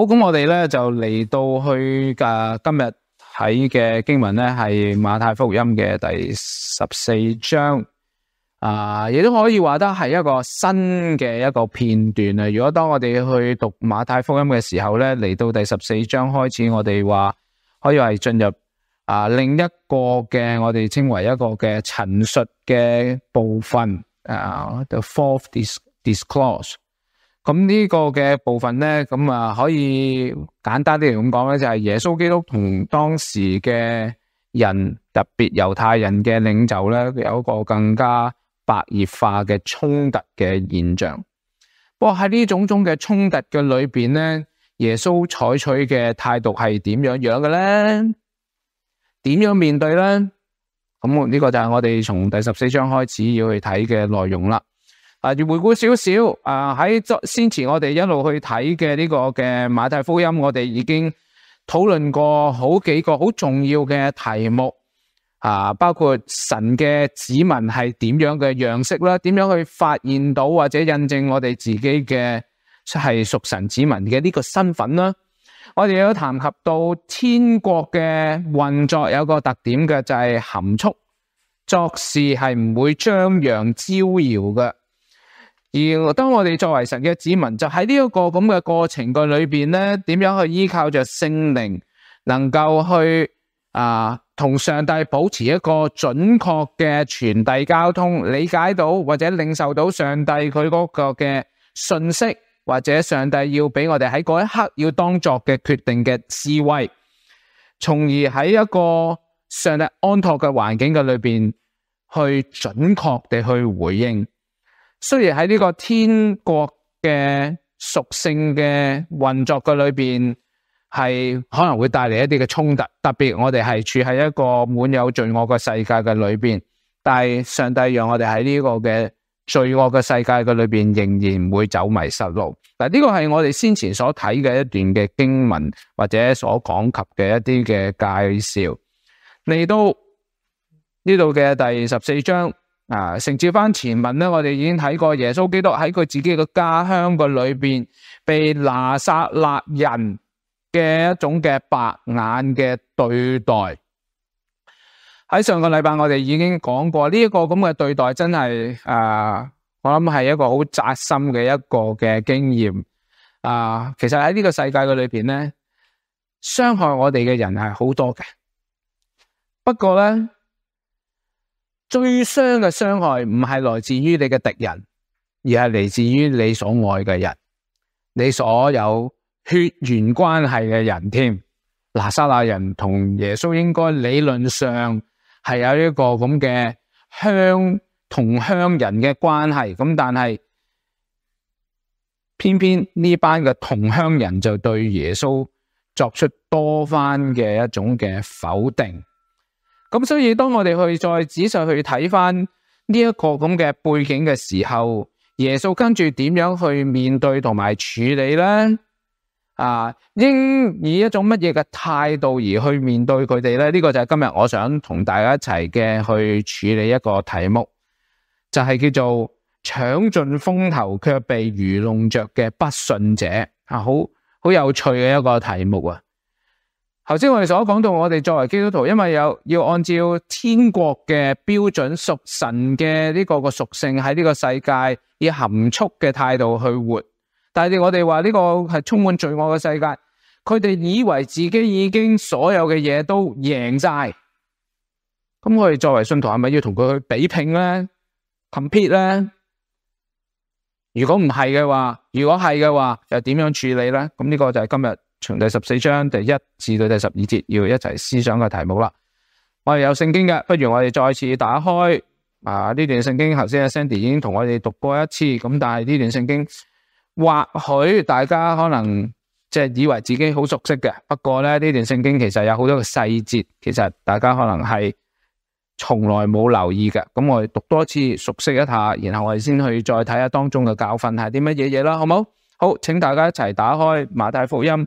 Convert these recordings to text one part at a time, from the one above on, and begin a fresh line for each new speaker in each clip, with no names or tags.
好，咁我哋咧就嚟到去诶今日睇嘅经文咧，系马太福音嘅第十四章啊，亦都可以话得系一个新嘅一个片段啊。如果当我哋去读马太福音嘅时候咧，嚟到第十四章开始，我哋话可以系进入啊另一个嘅我哋称为一个嘅陈述嘅部分啊，the fourth d i s d i s c l o s e 咁呢个嘅部分咧，咁啊可以简单啲嚟讲咧，就系耶稣基督同当时嘅人，特别犹太人嘅领袖咧，有一个更加白热化嘅冲突嘅现象。不过喺呢种种嘅冲突嘅里边咧，耶稣采取嘅态度系点样样嘅咧？点样面对咧？咁呢个就系我哋从第十四章开始要去睇嘅内容啦。啊！要回顾少少，啊喺先前我哋一路去睇嘅呢个嘅马太福音，我哋已经讨论过好几个好重要嘅题目，啊，包括神嘅指纹系点样嘅样式啦，点样去发现到或者印证我哋自己嘅系属神指纹嘅呢个身份啦。我哋有谈及到天国嘅运作有个特点嘅就系含蓄，作事系唔会张扬招摇嘅。而当我哋作为神嘅子民，就喺呢一个咁嘅过程嘅里边咧，点样去依靠着圣灵，能够去啊同上帝保持一个准确嘅传递交通，理解到或者领受到上帝佢嗰个嘅信息，或者上帝要俾我哋喺嗰一刻要当作嘅决定嘅智慧，从而喺一个上帝安托嘅环境嘅里边，去准确地去回应。虽然喺呢个天国嘅属性嘅运作嘅里边，系可能会带嚟一啲嘅冲突，特别我哋系处喺一个满有罪恶嘅世界嘅里边，但系上帝让我哋喺呢个嘅罪恶嘅世界嘅里边，仍然唔会走迷失路。嗱，呢个系我哋先前所睇嘅一段嘅经文，或者所讲及嘅一啲嘅介绍。嚟到呢度嘅第十四章。啊！承接翻前文咧，我哋已经睇过耶稣基督喺佢自己嘅家乡个里边，被拿撒勒人嘅一种嘅白眼嘅对待。喺上个礼拜我哋已经讲过呢一个咁嘅对待，真系啊，我谂系一个好扎心嘅一个嘅经验啊。其实喺呢个世界嘅里边咧，伤害我哋嘅人系好多嘅，不过咧。最伤嘅伤害唔系来自于你嘅敌人，而系嚟自于你所爱嘅人，你所有血缘关系嘅人添。拿撒勒人同耶稣应该理论上系有一个咁嘅乡同乡人嘅关系，咁但系偏偏呢班嘅同乡人就对耶稣作出多番嘅一种嘅否定。咁所以当我哋去再仔细去睇翻呢一个咁嘅背景嘅时候，耶稣跟住点样去面对同埋处理咧？啊，应以一种乜嘢嘅态度而去面对佢哋咧？呢个就系今日我想同大家一齐嘅去处理一个题目，就系叫做抢尽风头却被愚弄着嘅不顺者啊！好好有趣嘅一个题目啊！头先我哋所讲到，我哋作为基督徒，因为有要按照天国嘅标准，属神嘅呢个个属性喺呢个世界以含蓄嘅态度去活。但系我哋话呢个系充满罪恶嘅世界，佢哋以为自己已经所有嘅嘢都赢晒。咁我哋作为信徒系咪要同佢去比拼咧、compete 咧？如果唔系嘅话，如果系嘅话，又点样处理咧？咁呢个就系今日。从第十四章第一至到第十二节，要一齐思想嘅题目啦。我哋有圣经嘅，不如我哋再次打开啊！呢段圣经头先阿 Sandy 已经同我哋读过一次，咁但系呢段圣经或许大家可能即系以为自己好熟悉嘅，不过咧呢段圣经其实有好多嘅细节，其实大家可能系从来冇留意嘅。咁我哋读多次熟悉一下，然后我哋先去再睇下当中嘅教训系啲乜嘢嘢啦，好冇？好，请大家一齐打开马太福音。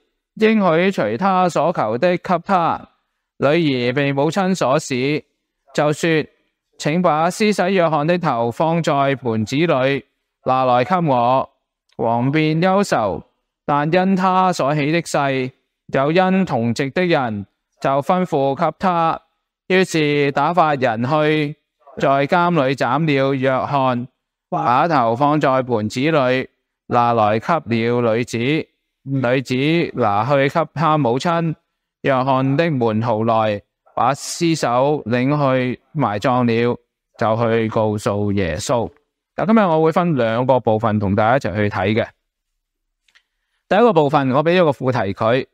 应许随他所求的给他。女儿被母亲所使，就说：请把施洗约翰的头放在盘子里，拿来给我。王便忧愁，但因他所起的誓，有因同席的人，就吩咐给他。于是打发人去，在监里斩了约翰，把头放在盘子里，拿来给了女子。女子拿去给他母亲，约翰的门徒来把尸首领去埋葬了，就去告诉耶稣。嗱，今日我会分两个部分同大家一齐去睇嘅。第一个部分，我俾咗个副题，佢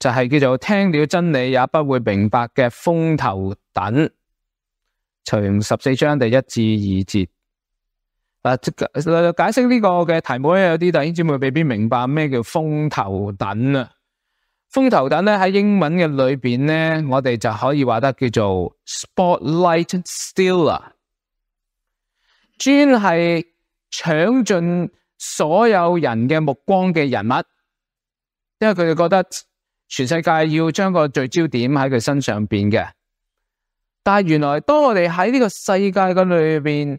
就系叫做听了真理也不会明白嘅风头等，从十四章第一至二节。嗱，解释呢个嘅题目咧，有啲弟兄姊妹未必明白咩叫风头等啊！风头等咧喺英文嘅里边咧，我哋就可以话得叫做 spotlight stealer，专系抢尽所有人嘅目光嘅人物，因为佢哋觉得全世界要将个聚焦点喺佢身上边嘅。但系原来当我哋喺呢个世界嘅里边。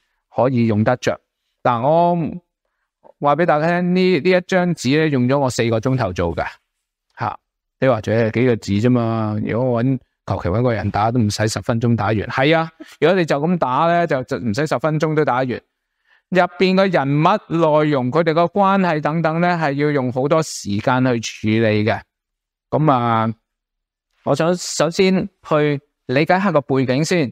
可以用得着，但我话俾大家听，呢呢一张纸咧用咗我四个钟头做噶吓，你或者几个字啫嘛？如果我揾求其揾个人打都唔使十分钟打完，系啊。如果你就咁打咧，就就唔使十分钟都打完。入边嘅人物、内容、佢哋嘅关系等等咧，系要用好多时间去处理嘅。咁啊，我想首先去理解下个背景先。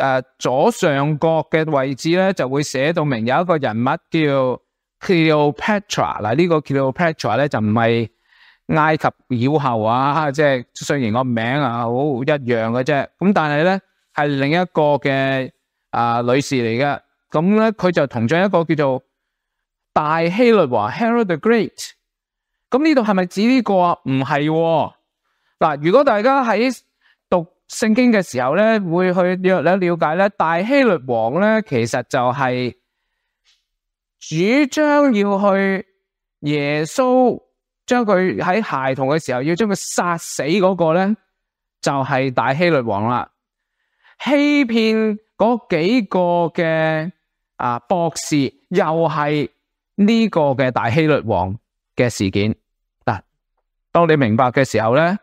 诶，左上角嘅位置咧，就会写到明有一个人物叫 c l l o p a t r a 呢个 c l l o p a t r a 咧就唔系埃及妖后啊，即系虽然个名啊好一样嘅啫，咁但系咧系另一个嘅啊女士嚟嘅。咁咧佢就同咗一个叫做大希律王 Herod the Great。咁呢度系咪指呢个啊？唔系。嗱，如果大家喺圣经嘅时候咧，会去约略了解咧，大希律王咧，其实就系主张要去耶稣将佢喺孩童嘅时候要将佢杀死嗰个咧，就系大希律王啦。欺骗嗰几个嘅啊博士，又系呢个嘅大希律王嘅事件。嗱，当你明白嘅时候咧，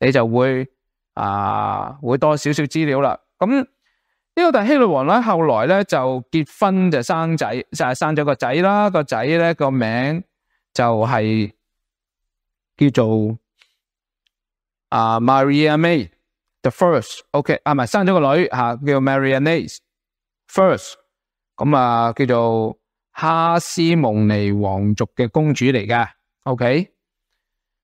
你就会。啊，会多少少资料啦。咁呢个但希律王咧，后来咧就结婚就生仔，就系生咗个仔啦。个仔咧个名就系叫做啊 Maria，May the first。OK，啊唔系生咗个女吓，叫 m a r i a n a e first。咁啊叫做哈斯蒙尼王族嘅公主嚟嘅。OK，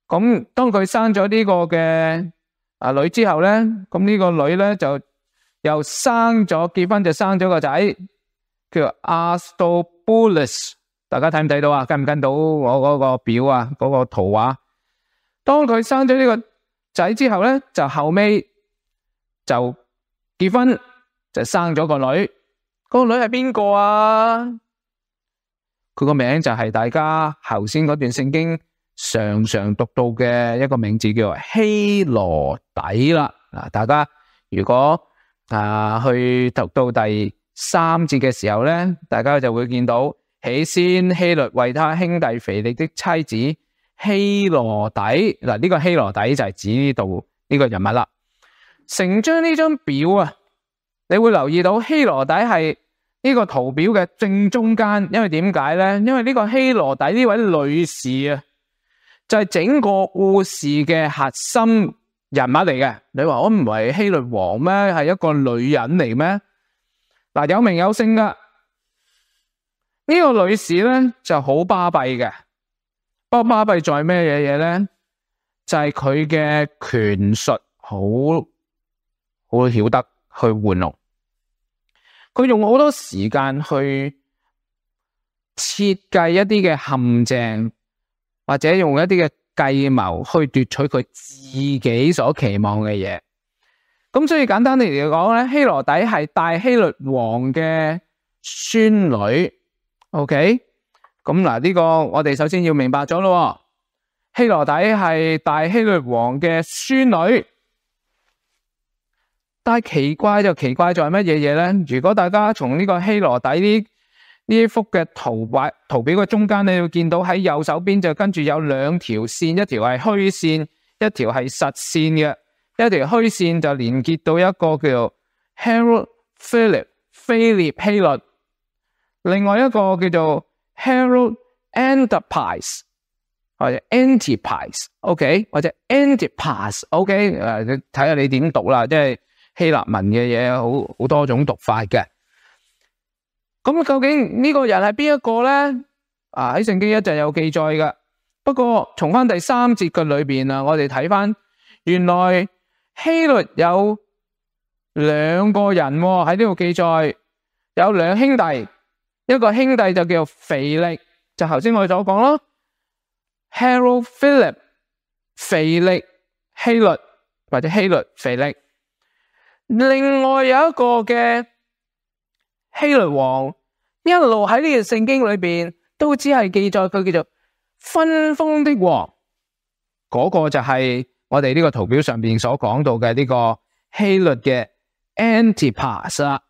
咁当佢生咗呢个嘅。啊女之后咧，咁呢个女咧就又生咗，结婚就生咗个仔，叫 Astol Bulis。大家睇唔睇到啊？跟唔跟到我嗰个表啊？嗰个图画。当佢生咗呢个仔之后咧，就后尾就结婚就生咗个女。嗰个女系边个啊？佢个名就系大家头先嗰段圣经。常常读到嘅一个名字叫做希罗底啦，嗱，大家如果啊去读到第三节嘅时候咧，大家就会见到起先希律为他兄弟肥力的妻子希罗底，嗱呢个希罗底就系指呢度呢个人物啦。成张呢张表啊，你会留意到希罗底系呢个图表嘅正中间，因为点解呢？因为呢个希罗底呢位女士啊。就系整个故事嘅核心人物嚟嘅。你话我唔系希律王咩？系一个女人嚟咩？嗱，有名有姓噶呢个女士咧，就好巴闭嘅。不过巴闭在咩嘢嘢咧？就系佢嘅权术，好好晓得去玩弄。佢用好多时间去设计一啲嘅陷阱。或者用一啲嘅计谋去夺取佢自己所期望嘅嘢，咁所以简单地嚟讲咧，希罗底系大希律王嘅孙女，OK，咁嗱呢个我哋首先要明白咗咯，希罗底系大希律王嘅孙女，但系奇怪就奇怪在乜嘢嘢咧？如果大家从呢个希罗底啲。呢一幅嘅图画、图表嘅中间你会见到喺右手边就跟住有两条线，一条系虚线，一条系实线嘅。一条虚线就连结到一个叫做 Harold Philip 菲列希律，另外一个叫做 Harold a n t i p i s 或者 a n t i p i s o k 或者 a n t i p i s o k 诶，睇下你点读啦，即系希腊文嘅嘢，好好多种读法嘅。咁究竟呢个人系边一个咧？啊，喺圣经一就有记载噶。不过从翻第三节嘅里边啊，我哋睇翻，原来希律有两个人喎，喺呢度记载有两兄弟，一个兄弟就叫肥力，就头先我哋所讲咯 h a r o d Philip，肥力希律或者希律肥力。另外有一个嘅。希律王一路喺呢个圣经里边都只系记载佢叫做分封的王，嗰个就系我哋呢个图表上边所讲到嘅呢个希律嘅 Antipas 啦。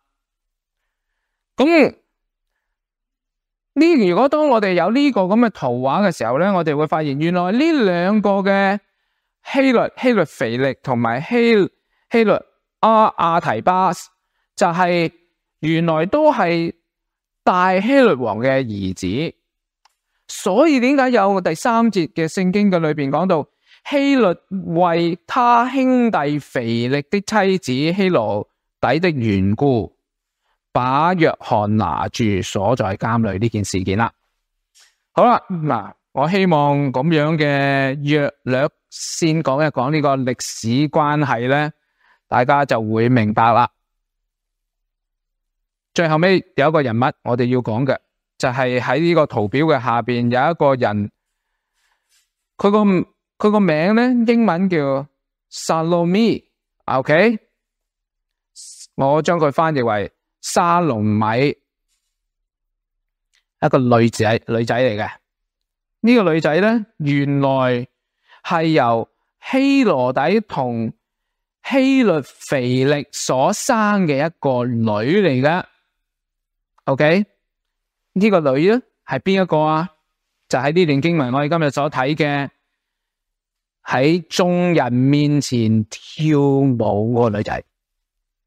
咁呢？如果当我哋有呢个咁嘅图画嘅时候咧，我哋会发现原来呢两个嘅希律、希律腓力同埋希希律阿阿提巴就系。原来都系大希律王嘅儿子，所以点解有第三节嘅圣经嘅里边讲到希律为他兄弟肥力的妻子希罗底的缘故，把约翰拿住所在监里呢件事件啦。好啦，嗱，我希望咁样嘅约略先讲一讲呢个历史关系咧，大家就会明白啦。最后尾有一个人物，我哋要讲嘅就系喺呢个图表嘅下边有一个人，佢个佢个名咧英文叫 Salome，OK，我将佢翻译为沙龙米，一个女仔女仔嚟嘅。呢个女仔咧，原来系由希罗底同希律肥力所生嘅一个女嚟嘅。OK，呢个女咧系边一个啊？就喺呢段经文我哋今日所睇嘅喺众人面前跳舞个女仔。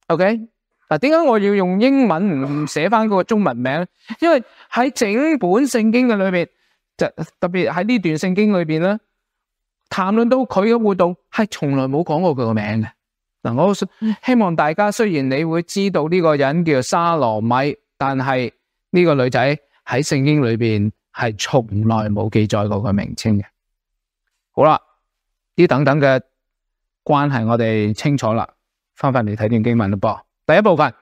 OK，嗱，点解我要用英文写翻个中文名咧？因为喺整本圣经嘅里边，就特别喺呢段圣经里边咧，谈论到佢嘅活动系从来冇讲过佢个名嘅。嗱，我希望大家虽然你会知道呢个人叫沙罗米。但系呢个女仔喺圣经里边系从来冇记载过佢名称嘅。好啦，啲等等嘅关系我哋清楚啦，翻返嚟睇段经文啦噃。第一部分，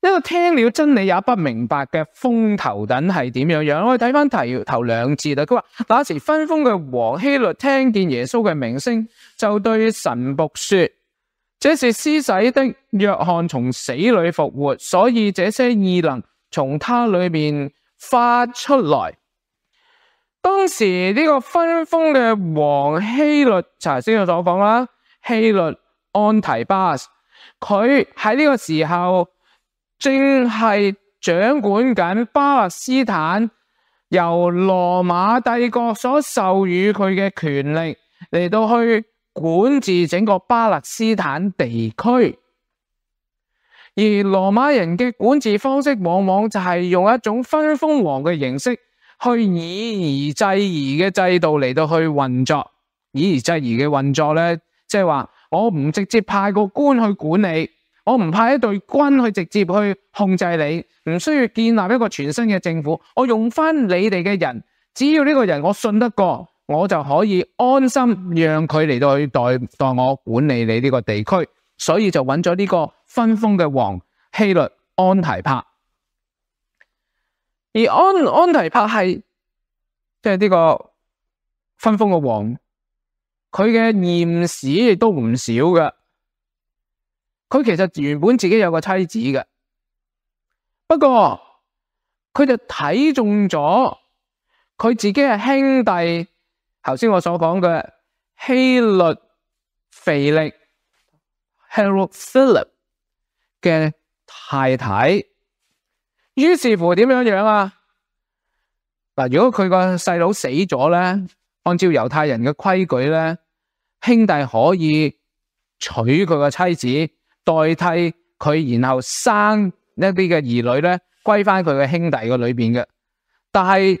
一个听了真理也不明白嘅风头等系点样样？我哋睇翻提头两字啦。佢话那时分封嘅王希律听见耶稣嘅名声，就对神仆说。这是施洗的约翰从死里复活，所以这些异能从他里面发出来。当时呢个分封嘅王希律，查先我所讲啦，希律安提巴，佢喺呢个时候正系掌管紧巴勒斯坦，由罗马帝国所授予佢嘅权力嚟到去。管治整个巴勒斯坦地区，而罗马人嘅管治方式往往就系用一种分封王嘅形式，去以而制儿嘅制度嚟到去运作，以而制儿嘅运作咧，即系话我唔直接派个官去管理，我唔派一队军去直接去控制你，唔需要建立一个全新嘅政府，我用翻你哋嘅人，只要呢个人我信得过。我就可以安心让佢嚟到去代代我管理你呢个地区，所以就揾咗呢个分封嘅王希律安提帕。而安安提帕系即系呢个分封嘅王，佢嘅艳史亦都唔少噶。佢其实原本自己有个妻子嘅，不过佢就睇中咗佢自己嘅兄弟。头先我所讲嘅希律肥力 h e r o Philip） 嘅太太，于是乎点样样啊？嗱，如果佢个细佬死咗咧，按照犹太人嘅规矩咧，兄弟可以娶佢个妻子代替佢，然后生一啲嘅儿女咧，归翻佢嘅兄弟嘅里边嘅。但系，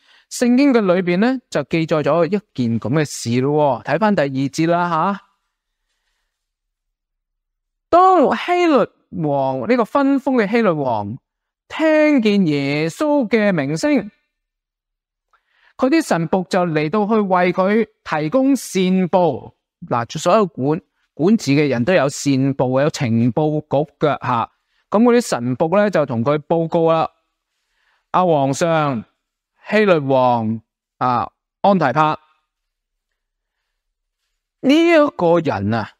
圣经嘅里边咧就记载咗一件咁嘅事咯，睇翻第二节啦吓。当希律王呢个分封嘅希律王听见耶稣嘅名声，佢啲神仆就嚟到去为佢提供线报。嗱，所有管管治嘅人都有线报有情报局嘅吓。咁嗰啲神仆咧就同佢报告啦，阿皇上。希律王啊，安提帕呢一个人啊，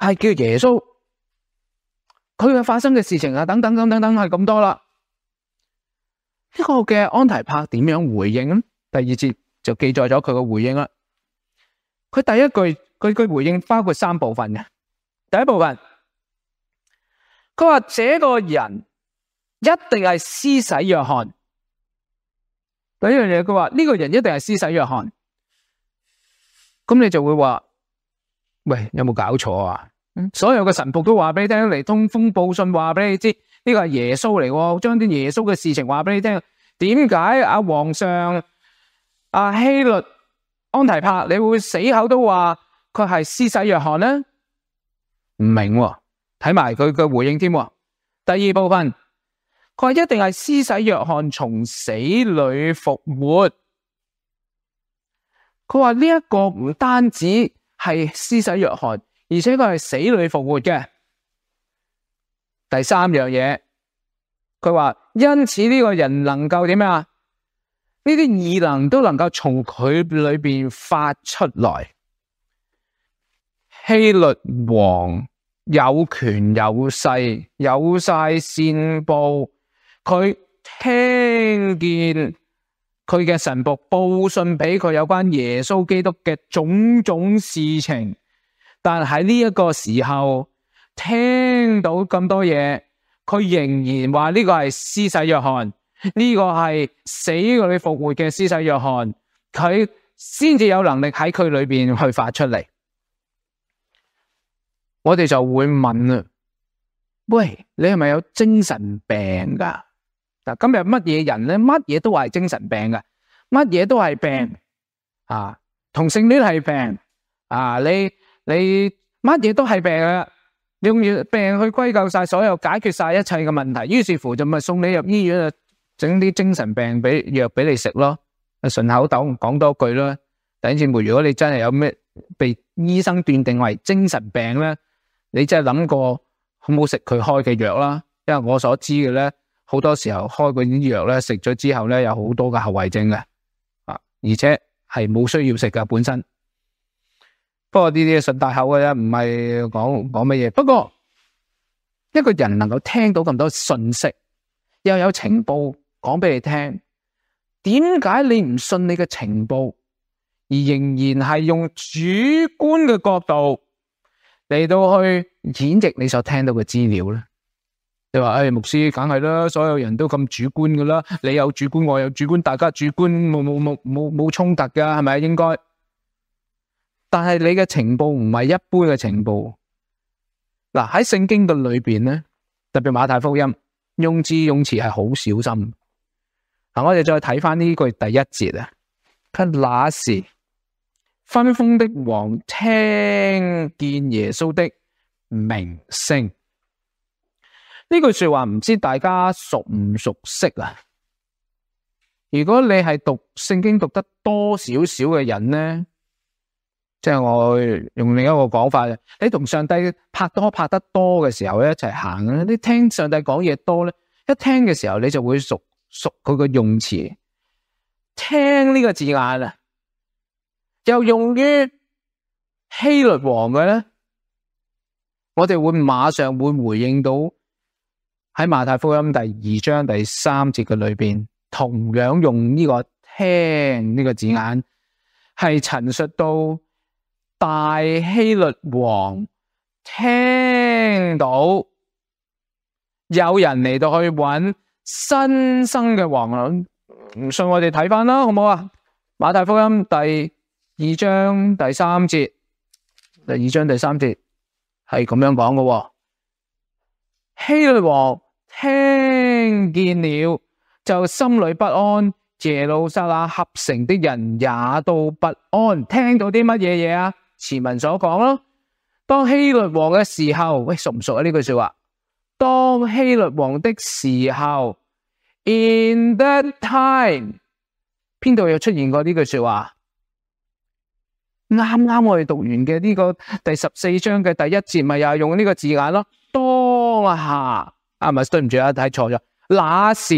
系叫耶稣，佢嘅发生嘅事情啊，等等等等等系咁多啦。呢个嘅安提帕点样回应呢？第二节就记载咗佢嘅回应啦。佢第一句佢句回应包括三部分嘅，第一部分佢话这个人。一定系施洗约翰。第一样嘢佢话呢个人一定系施洗约翰，咁你就会话：喂，有冇搞错啊？所有嘅神仆都话俾你听嚟通风报信，话俾你知呢个系耶稣嚟，将啲耶稣嘅事情话俾你听。点解阿皇上、阿希律、安提帕，你会死口都话佢系施洗约翰呢？唔明，睇埋佢嘅回应添。第二部分。佢话一定系施洗约翰从死里复活。佢话呢一个唔单止系施洗约翰，而且佢系死里复活嘅。第三样嘢，佢话因此呢个人能够点啊？呢啲异能都能够从佢里边发出来。希律王有权有势，有晒线报。佢听见佢嘅神仆报信俾佢有关耶稣基督嘅种种事情，但喺呢一个时候听到咁多嘢，佢仍然话呢个系施洗约翰，呢个系死里复活嘅施洗约翰，佢先至有能力喺佢里边去发出嚟。我哋就会问啊，喂，你系咪有精神病噶？今日乜嘢人咧？乜嘢都系精神病嘅，乜嘢都系病啊！同性恋系病啊！你你乜嘢都系病啊！用完病去归咎晒所有，解决晒一切嘅问题，于是乎就咪送你入医院啊！整啲精神病俾药俾你食咯，顺口讲讲多句啦。等志梅，如果你真系有咩被医生断定为精神病咧，你真系谂过好唔好食佢开嘅药啦？因为我所知嘅咧。好多时候开嗰啲药咧，食咗之后咧有好多嘅后遗症嘅，啊，而且系冇需要食噶本身。不过呢啲系顺大口嘅啫，唔系讲讲乜嘢。不过一个人能够听到咁多信息，又有情报讲俾你听，点解你唔信你嘅情报，而仍然系用主观嘅角度嚟到去演绎你所听到嘅资料咧？你话诶，牧师梗系啦，所有人都咁主观噶啦，你有主观，我有主观，大家主观冇冇冇冇冇冲突噶，系咪应该？但系你嘅情报唔系一般嘅情报。嗱喺圣经嘅里边咧，特别马太福音用字用词系好小心。嗱，我哋再睇翻呢句第一节啊，佢那时分封的王听见耶稣的名声。呢句说话唔知大家熟唔熟悉啊？如果你系读圣经读得多少少嘅人呢，即系我用另一个讲法，你同上帝拍拖拍得多嘅时候一齐行你听上帝讲嘢多咧，一听嘅时候，你就会熟熟佢个用词，听呢个字眼啊，又用于希律王嘅咧，我哋会马上会回应到。喺马太福音第二章第三节嘅里边，同样用呢个听呢个字眼，系陈述到大希律王听到有人嚟到去揾新生嘅王啊！唔信我哋睇翻啦，好唔好啊？马太福音第二章第三节，第二章第三节系咁样讲嘅，希律王。听见了就心里不安，耶路撒冷合成的人也都不安。听到啲乜嘢嘢啊？前文所讲咯。当希律王嘅时候，喂熟唔熟啊？呢句说话。当希律王的时候，in that time，边度有出现过呢句说话？啱啱我哋读完嘅呢个第十四章嘅第一节，咪又系用呢个字眼咯。当下。啊唔系对唔住啊睇错咗。那时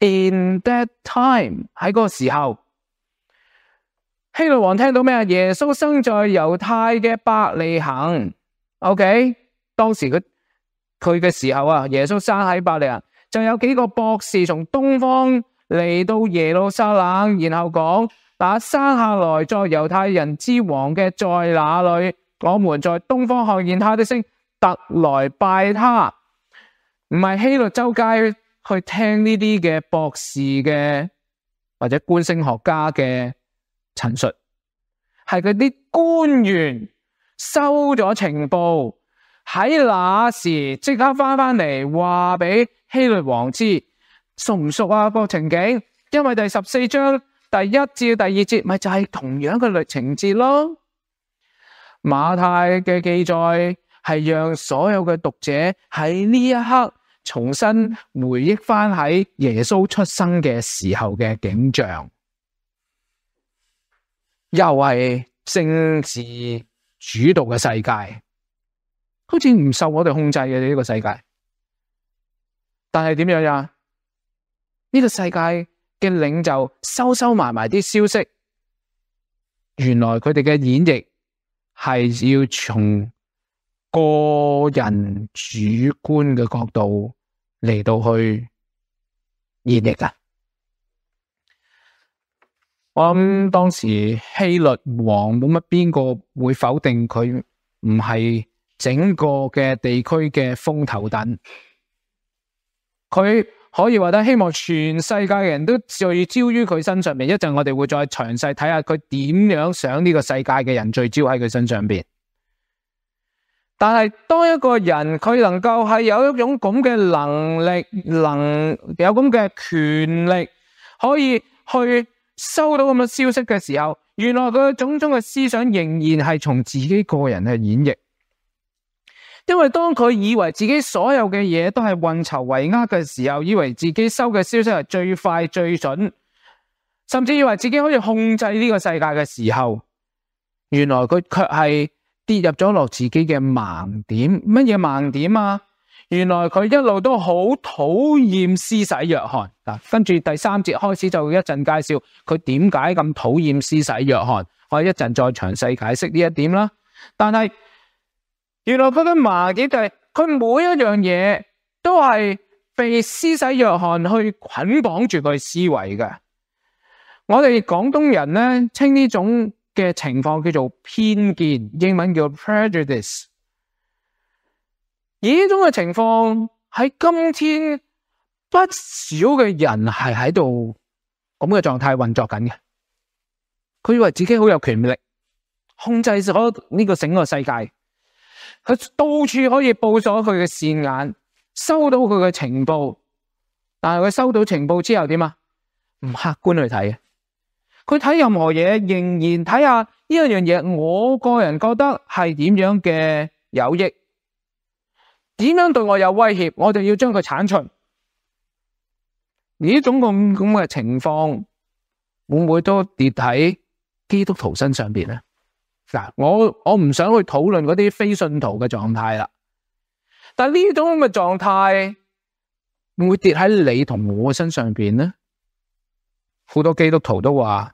，in that time 喺嗰个时候，希律王听到咩啊？耶稣生在犹太嘅伯利行。OK，当时佢佢嘅时候啊，耶稣生喺伯利行，就有几个博士从东方嚟到耶路撒冷，然后讲：，那生下来作犹太人之王嘅在哪里？我们在东方看见他的星。特来拜他，唔系希律周街去听呢啲嘅博士嘅或者官星学家嘅陈述，系佢啲官员收咗情报，喺那时即刻翻翻嚟话俾希律王知熟唔熟啊个情景，因为第十四章第一至第二节咪就系同样嘅历情节咯，马太嘅记载。系让所有嘅读者喺呢一刻重新回忆翻喺耶稣出生嘅时候嘅景象，又系政治主导嘅世界，好似唔受我哋控制嘅呢个世界。但系点样呀？呢个世界嘅领袖收收埋埋啲消息，原来佢哋嘅演绎系要从。个人主观嘅角度嚟到去演绎噶。我谂当时希律王冇乜边个会否定佢唔系整个嘅地区嘅风头等，佢可以话得希望全世界嘅人都聚焦于佢身上面。一阵我哋会再详细睇下佢点样想呢个世界嘅人聚焦喺佢身上边。但系，当一个人佢能够系有一种咁嘅能力、能有咁嘅权力，可以去收到咁嘅消息嘅时候，原来佢种种嘅思想仍然系从自己个人去演绎。因为当佢以为自己所有嘅嘢都系运筹帷幄嘅时候，以为自己收嘅消息系最快最准，甚至以为自己可以控制呢个世界嘅时候，原来佢却系。跌入咗落自己嘅盲点，乜嘢盲点啊？原来佢一路都好讨厌施洗约翰嗱，跟住第三节开始就一阵介绍佢点解咁讨厌施洗约翰，我一阵再详细解释呢一点啦。但系原来佢嘅盲点就系佢每一样嘢都系被施洗约翰去捆绑住佢思维嘅。我哋广东人咧，称呢种。嘅情况叫做偏见，英文叫 prejudice。而呢种嘅情况喺今天不少嘅人系喺度咁嘅状态运作紧嘅。佢以为自己好有权力控制咗呢个整个世界，佢到处可以报咗佢嘅善眼，收到佢嘅情报，但系佢收到情报之后点啊？唔客观去睇嘅。佢睇任何嘢，仍然睇下呢样嘢。我个人觉得系点样嘅有益，点样对我有威胁，我就要将佢铲除。呢种咁咁嘅情况，会唔会都跌喺基督徒身上边咧？嗱，我我唔想去讨论嗰啲非信徒嘅状态啦。但呢种咁嘅状态，会跌喺你同我身上边咧？好多基督徒都话。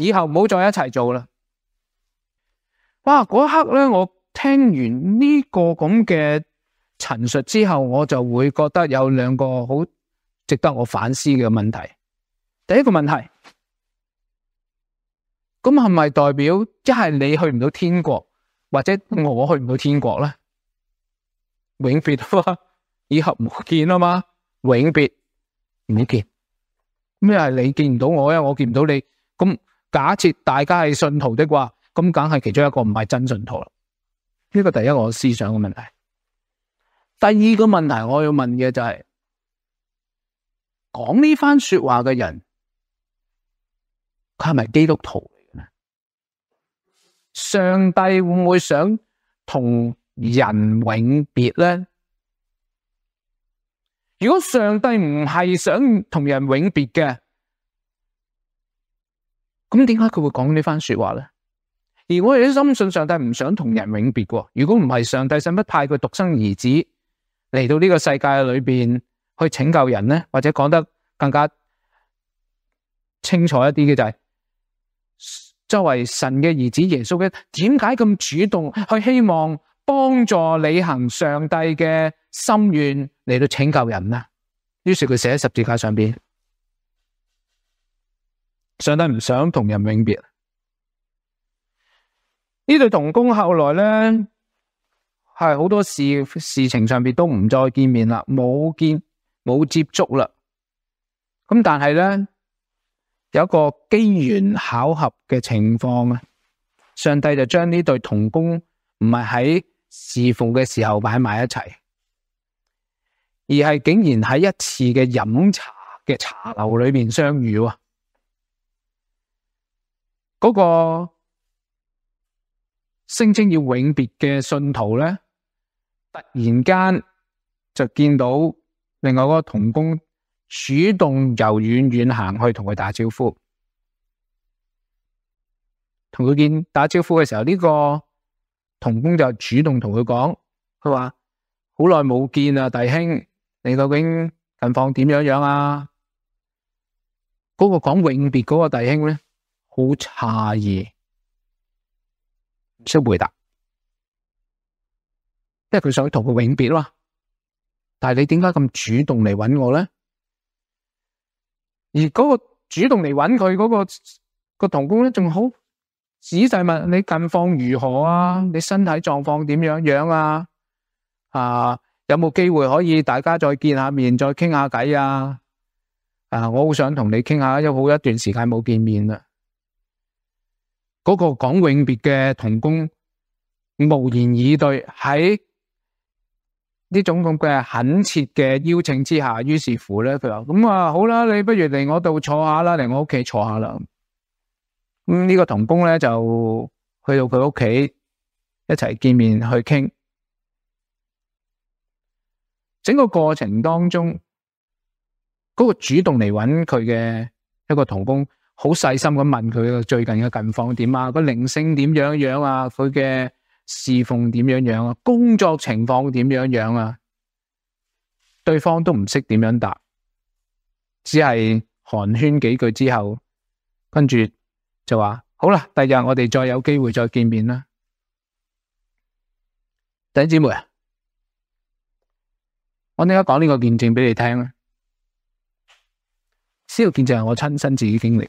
以后唔好再一齐做啦！哇，嗰一刻咧，我听完呢个咁嘅陈述之后，我就会觉得有两个好值得我反思嘅问题。第一个问题，咁系咪代表一系你去唔到天国，或者我去唔到天国咧？永别啊以后唔见啊嘛，永别唔见咩系你见唔到我，呀？我见唔到你咁。假设大家系信徒的话，咁梗系其中一个唔系真信徒啦。呢个第一个思想嘅问题。第二个问题我要问嘅就系，讲呢番说话嘅人，佢系咪基督徒嚟嘅咧？上帝会唔会想同人永别咧？如果上帝唔系想同人永别嘅？咁点解佢会讲呢番说话咧？我哋都深信上帝唔想同人永别喎。如果唔系上帝，使乜派佢独生儿子嚟到呢个世界里边去拯救人咧？或者讲得更加清楚一啲嘅就系，作为神嘅儿子耶稣嘅，点解咁主动去希望帮助履行上帝嘅心愿嚟到拯救人呢？于是佢写喺十字架上边。上帝唔想同人永别，呢对童工后来呢，系好多事事情上边都唔再见面啦，冇见冇接触啦。咁但系呢，有一个机缘巧合嘅情况啊，上帝就将呢对童工唔系喺侍奉嘅时候摆埋一齐，而系竟然喺一次嘅饮茶嘅茶楼里面相遇。嗰个声称要永别嘅信徒咧，突然间就见到另外个童工主动由远远行去同佢打招呼。同佢见打招呼嘅时候，呢个童工就主动同佢讲：，佢话好耐冇见啊，弟兄，你究竟近况点样样啊？嗰个讲永别嗰个弟兄咧。好诧异，唔识回答，因为佢想同佢永别嘛。但系你点解咁主动嚟揾我咧？而嗰个主动嚟揾佢嗰个个同工咧，仲好仔细问你近况如何啊？你身体状况点样样啊？啊，有冇机会可以大家再见下面，再倾下偈啊？啊，我好想同你倾下，因好一段时间冇见面啦。嗰个讲永别嘅童工无言以对，喺呢种咁嘅恳切嘅邀请之下，于是乎咧，佢话：咁啊，好啦，你不如嚟我度坐下啦，嚟我屋企坐下啦。咁呢个童工咧就去到佢屋企一齐见面去倾。整个过程当中，嗰个主动嚟揾佢嘅一个童工。好细心咁问佢最近嘅近况点啊，个灵性点样样啊，佢嘅侍奉点样样啊，工作情况点样样啊，对方都唔识点样答，只系寒暄几句之后，跟住就话好啦，第日我哋再有机会再见面啦，弟姐妹啊，我点解讲呢个见证俾你听咧？呢个见证系我亲身自己经历。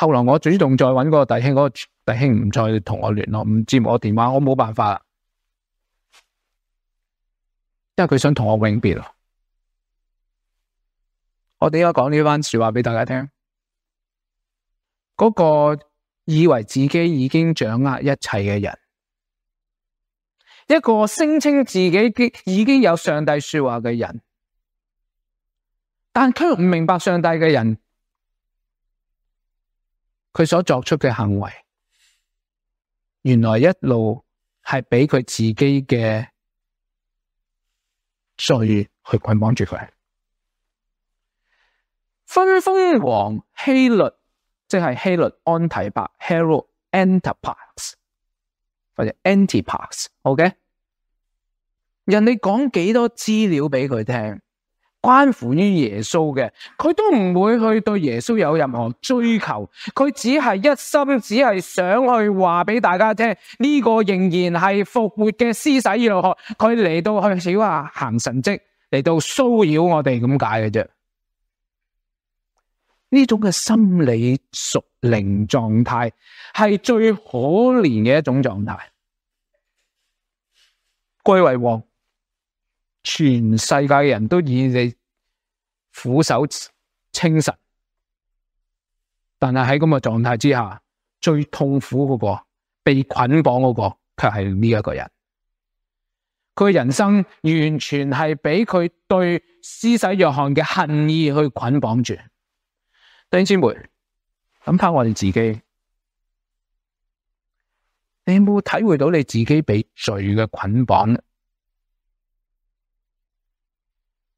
后来我主动再搵个弟兄，嗰个弟兄唔再同我联络，唔接我电话，我冇办法啦。因为佢想同我永别咯。我哋而家讲呢番说话俾大家听。嗰个以为自己已经掌握一切嘅人，一个声称自己已经有上帝说话嘅人，但佢唔明白上帝嘅人。佢所作出嘅行为，原来一路系俾佢自己嘅罪去捆绑住佢。分封王希律，即系希律安提伯 h e r o d Antipas） 或者 Antipas，OK？人哋讲几多资料俾佢听？关乎于耶稣嘅，佢都唔会去对耶稣有任何追求，佢只系一心只系想去话俾大家听，呢个仍然系复活嘅施洗约翰，佢嚟到去小亚行神迹，嚟到骚扰我哋咁解嘅啫。呢种嘅心理熟灵状态系最可怜嘅一种状态，归为王。全世界嘅人都以你俯首称晨，但系喺咁嘅状态之下，最痛苦嗰个、被捆绑嗰个，却系呢一个人。佢嘅人生完全系俾佢对施洗约翰嘅恨意去捆绑住。弟兄姊妹，谂翻我哋自己，你有冇体会到你自己被罪嘅捆绑？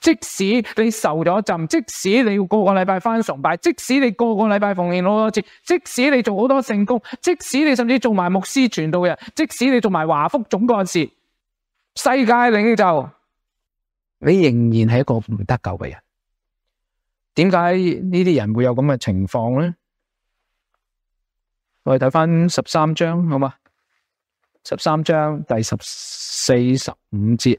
即使你受咗浸，即使你要个个礼拜翻崇拜，即使你个个礼拜奉献好多次，即使你做好多圣功，即使你甚至做埋牧师传道人，即使你做埋华福总干事、世界领袖，你仍然系一个唔得救嘅人。点解呢啲人会有咁嘅情况呢？我哋睇翻十三章好嘛？十三章第十四十五节。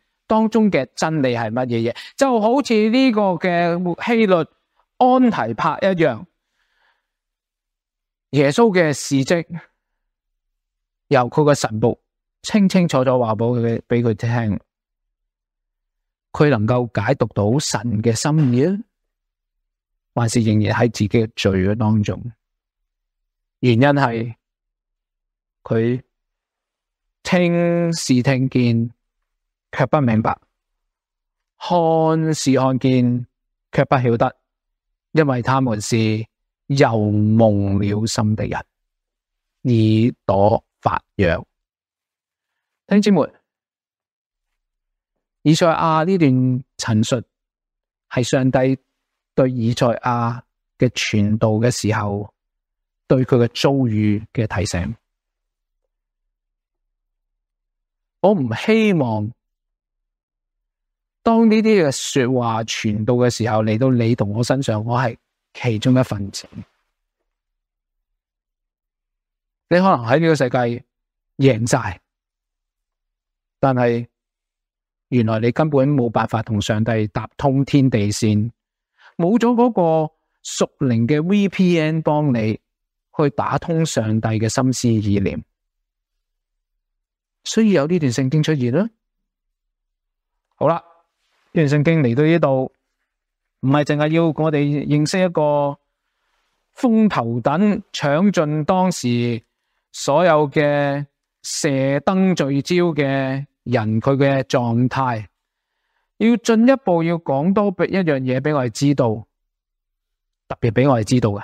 当中嘅真理系乜嘢嘢？就好似呢个嘅希律安提帕一样，耶稣嘅事迹由佢嘅神仆清清楚楚话俾佢俾佢听，佢能够解读到神嘅心意啊，还是仍然喺自己嘅罪嘅当中？原因系佢听是听见。却不明白，看是看见，却不晓得，因为他们是又梦了心的人，耳朵发痒。听者妹，以赛亚呢段陈述系上帝对以赛亚嘅传道嘅时候，对佢嘅遭遇嘅提醒。我唔希望。当呢啲嘅说话传到嘅时候，嚟到你同我身上，我系其中一份子。你可能喺呢个世界赢晒，但系原来你根本冇办法同上帝搭通天地线，冇咗嗰个属灵嘅 VPN 帮你去打通上帝嘅心思意念，所以有呢段圣经出现啦。好啦。呢样圣经嚟到呢度，唔系净系要我哋认识一个风头等抢尽当时所有嘅射灯聚焦嘅人，佢嘅状态，要进一步要讲多一一样嘢俾我哋知道，特别俾我哋知道嘅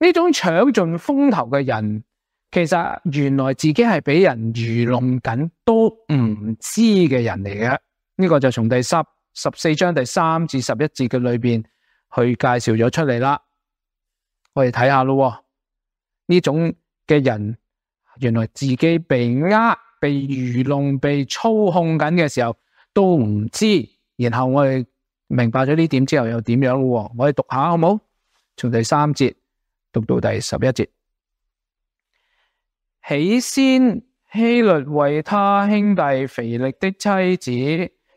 呢种抢尽风头嘅人，其实原来自己系俾人愚弄紧都唔知嘅人嚟嘅。呢个就从第十十四章第三至十一节嘅里边去介绍咗出嚟啦。我哋睇下咯，呢种嘅人原来自己被呃、被愚弄、被操控紧嘅时候都唔知。然后我哋明白咗呢点之后又点样咯？我哋读下好冇？从第三节读到第十一节。起先希律为他兄弟肥力的妻子。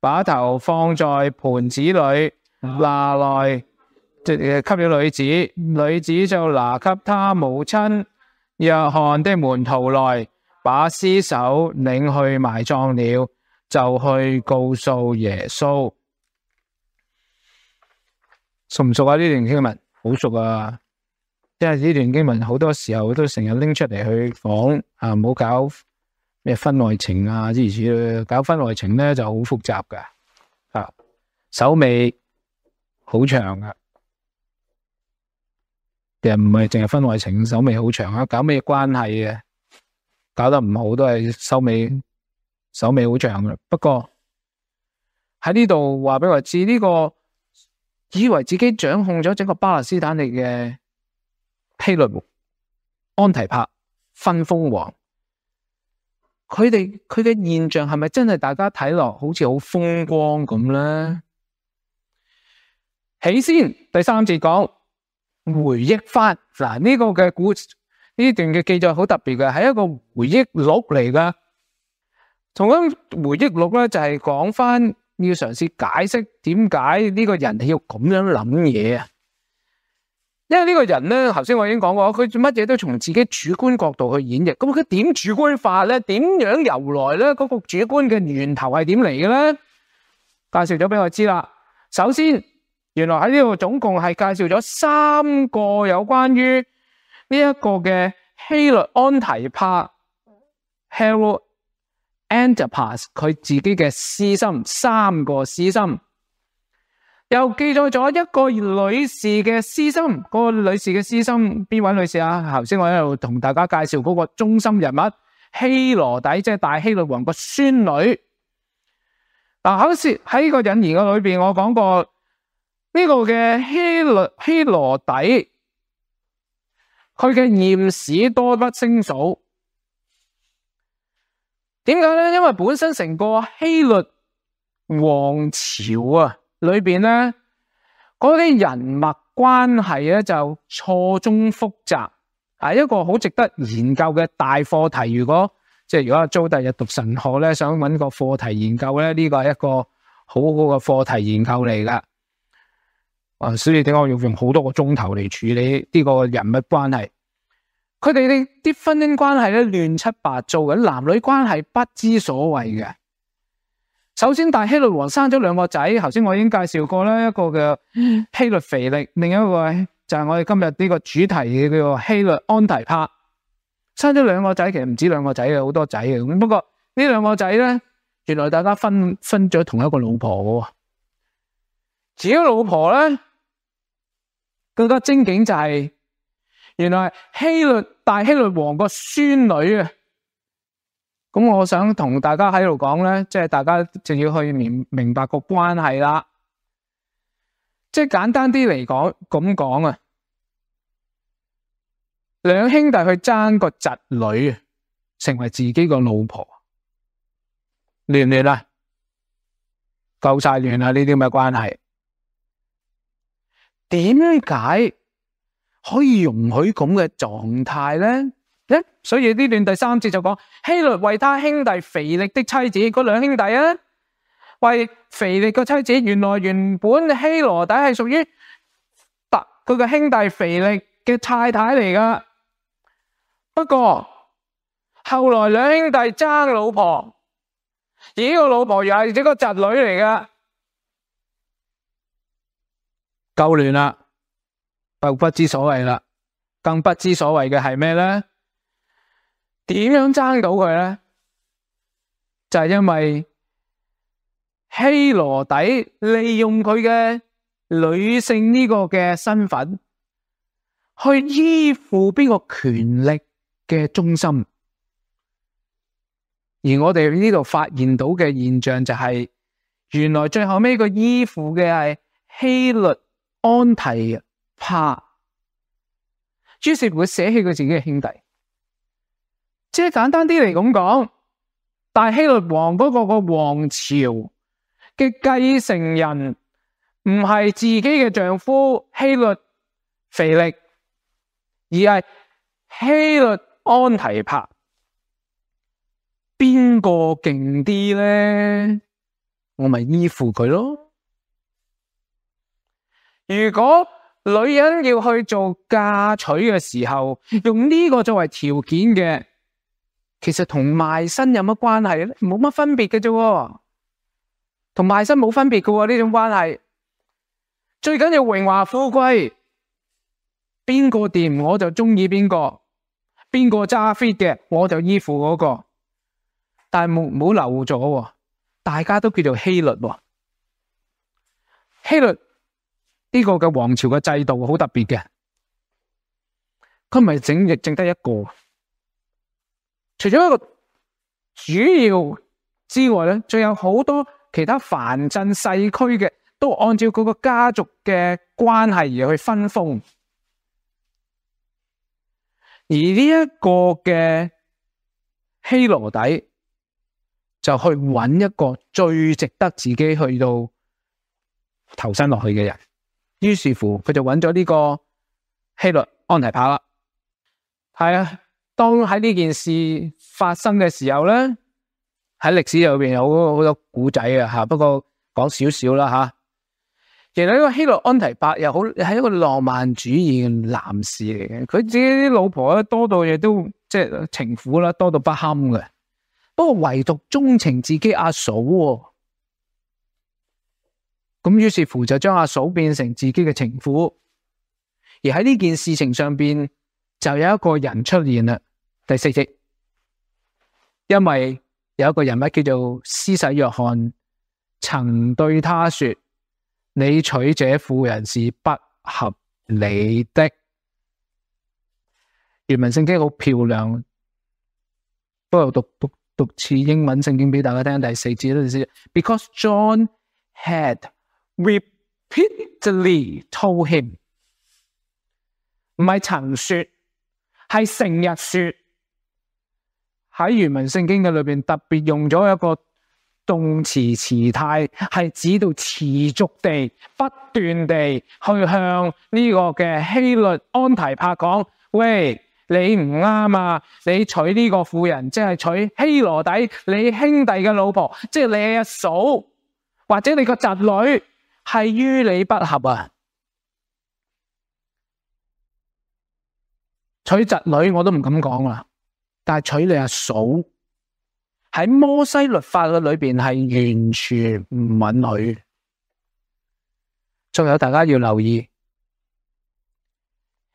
把头放在盘子里，拿来即给了女子，女子就拿给她母亲约翰的门徒来，把尸首领去埋葬了，就去告诉耶稣。熟唔熟啊？呢段经文好熟啊，因为呢段经文好多时候都成日拎出嚟去讲啊，唔好搞。咩分外情啊？之如此类，搞分外情咧就好复杂噶，啊，手尾好长噶，又唔系净系分外情，手尾好长啊！搞咩关系嘅，搞得唔好都系收尾，手尾好长噶。不过喺呢度话俾我知，呢个以为自己掌控咗整个巴勒斯坦嚟嘅希律安提帕分封王。佢哋佢嘅现象系咪真系大家睇落好似好风光咁咧？起先第三节讲回忆翻嗱呢个嘅故呢段嘅记载好特别嘅系一个回忆录嚟噶，同啱回忆录咧就系讲翻要尝试解释点解呢个人要咁样谂嘢啊。因为呢个人咧，头先我已经讲过，佢乜嘢都从自己主观角度去演绎。咁佢点主观化咧？点样由来咧？嗰个主观嘅源头系点嚟嘅咧？介绍咗俾我知啦。首先，原来喺呢度总共系介绍咗三个有关于呢一个嘅希律安提帕 （Herod Antipas） 佢自己嘅私心，三个私心。又记载咗一个女士嘅私心，嗰个女士嘅私心，边位女士啊？头先我喺度同大家介绍嗰个中心人物希罗底，即系大希律王个孙女。嗱，好似喺个引言嘅里边，我讲过呢个嘅希律希罗底，佢嘅艳史多不胜数。点解咧？因为本身成个希律王朝啊。里边咧嗰啲人物关系咧就错综复杂，系一个好值得研究嘅大课题。如果即系如果阿 Jo 第日读神学咧，想揾个课题研究咧，呢个系一个好好嘅课题研究嚟噶。啊，所以点解要用好多个钟头嚟处理呢个人物关系？佢哋啲啲婚姻关系咧乱七八糟嘅，男女关系不知所谓嘅。首先，大希律王生咗两个仔，头先我已经介绍过啦，一个嘅希律肥力，另一个就系我哋今日呢个主题嘅叫做希律安提帕，生咗两个仔，其实唔止两个仔嘅，好多仔嘅。不过呢两个仔咧，原来大家分分咗同一个老婆嘅。至于老婆咧，更加精景就系，原来希律大希律王个孙女啊！咁我想同大家喺度讲咧，即系大家仲要去明明白个关系啦。即系简单啲嚟讲，咁讲啊，两兄弟去争个侄女成为自己个老婆，乱唔乱啊？够晒乱啊！呢啲嘅关系？点解可以容许咁嘅状态咧？所以呢段第三节就讲希律为他兄弟肥力的妻子，嗰两兄弟啊，为肥力个妻子，原来原本希罗底系属于特佢个兄弟肥力嘅太太嚟噶。不过后来两兄弟争老婆，而个老婆又系这个侄女嚟噶，够乱啦，就不知所谓啦，更不知所谓嘅系咩咧？点样争到佢咧？就系因为希罗底利用佢嘅女性呢个嘅身份去依附边个权力嘅中心，而我哋呢度发现到嘅现象就系，原来最后尾个依附嘅系希律安提帕，于是乎写舍弃佢自己嘅兄弟。即系简单啲嚟咁讲，大希律王嗰个个王朝嘅继承人唔系自己嘅丈夫希律肥力，而系希律安提帕，边个劲啲咧？我咪依附佢咯。如果女人要去做嫁娶嘅时候，用呢个作为条件嘅。其实同卖身有乜关系咧？冇乜分别嘅啫，同卖身冇分别嘅呢种关系。最紧要荣华富贵，边个掂我就中意边个，边个揸 fit 嘅我就依附嗰个。但系冇冇留咗，大家都叫做希律。希律呢个嘅王朝嘅制度好特别嘅，佢唔系整亦净得一个。除咗一个主要之外咧，仲有好多其他繁镇细区嘅，都按照嗰个家族嘅关系而去分封。而呢一个嘅希罗底就去揾一个最值得自己去到投身落去嘅人，于是乎佢就揾咗呢个希律安提帕啦。系啊。当喺呢件事发生嘅时候咧，喺历史入边有好多古仔啊吓，不过讲少少啦吓。其实呢个希罗安提伯又好系一个浪漫主义嘅男士嚟嘅，佢自己啲老婆咧多到嘢都即系情妇啦，多到不堪嘅。不过唯独钟情自己阿嫂，咁于是乎就将阿嫂变成自己嘅情妇，而喺呢件事情上边就有一个人出现啦。第四节，因为有一个人物叫做施洗约翰，曾对他说：你娶这妇人是不合理的。原文圣经好漂亮，不如读读读次英文圣经俾大家听。第四节都知，because John had repeatedly told him，唔系曾说，系成日说。喺原文圣经嘅里边，特别用咗一个动词词态，系指到持续地、不断地去向呢个嘅希律安提帕讲：，喂，你唔啱啊！你娶呢个妇人，即系娶希罗底，你兄弟嘅老婆，即系你阿嫂，或者你个侄女，系于理不合啊！娶侄女我都唔敢讲啦。但系取你阿嫂喺摩西律法嘅里边系完全唔允许。仲有大家要留意，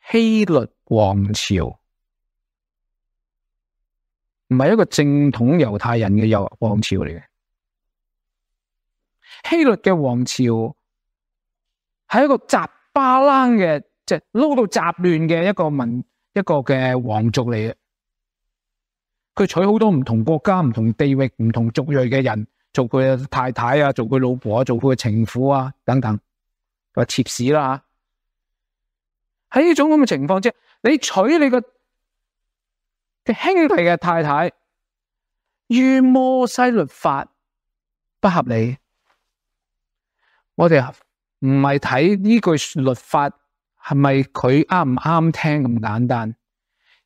希律王朝唔系一个正统犹太人嘅犹王朝嚟嘅，希律嘅王朝系一个杂巴楞嘅，即系捞到杂乱嘅一个民一个嘅皇族嚟嘅。佢娶好多唔同国家、唔同地域、唔同族裔嘅人做佢太太啊，做佢老婆啊，做佢嘅情妇啊，等等，话妾侍啦吓。喺呢种咁嘅情况之下，你娶你个兄弟嘅太太，于摩西律法不合理。我哋唔系睇呢句律法系咪佢啱唔啱听咁简单。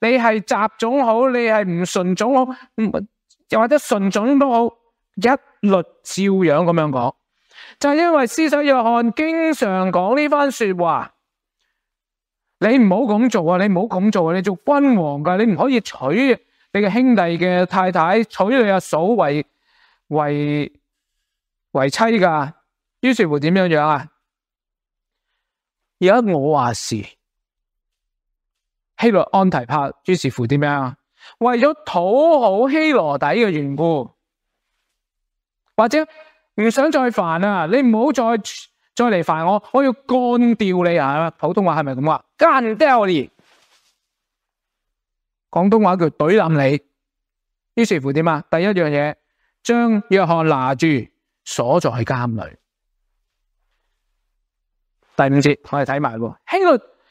你系杂种好，你系唔纯种好，又或者纯种都好，一律照样咁样讲。就系因为施洗约翰经常讲呢番说话，你唔好咁做啊！你唔好咁做啊！你做君王噶，你唔可以娶你嘅兄弟嘅太太，娶你阿嫂为为为妻噶。于是乎点样样啊？而家我话事。希律安提帕於是乎点样啊？为咗讨好希罗底嘅缘故，或者唔想再烦啊，你唔好再再嚟烦我，我要干掉你啊！普通话系咪咁话？干掉你，广东话叫怼冧你。於是乎点啊？第一样嘢将约翰拿住锁在监里。第五节我哋睇埋希律。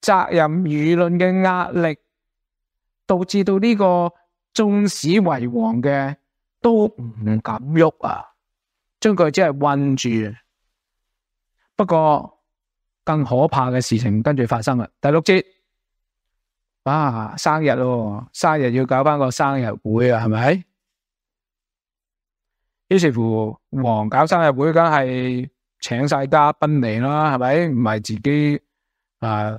责任舆论嘅压力，导致到呢个纵使为王嘅都唔敢喐啊！将佢只系困住。不过更可怕嘅事情跟住发生啦。第六节，哇！生日咯，生日要搞翻个生日会啊，系咪？于是乎，王搞生日会梗系请晒嘉宾嚟啦，系咪？唔系自己啊？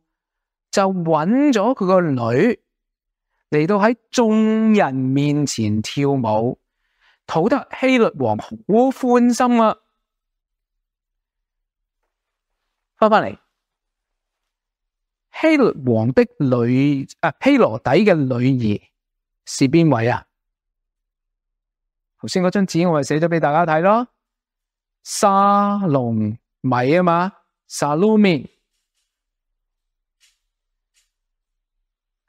就揾咗佢个女嚟到喺众人面前跳舞，讨得希律王好欢心啊！翻翻嚟，希律王的女啊，希罗底嘅女儿是边位啊？头先嗰张纸我系写咗俾大家睇咯，沙龙米啊嘛，沙龙米。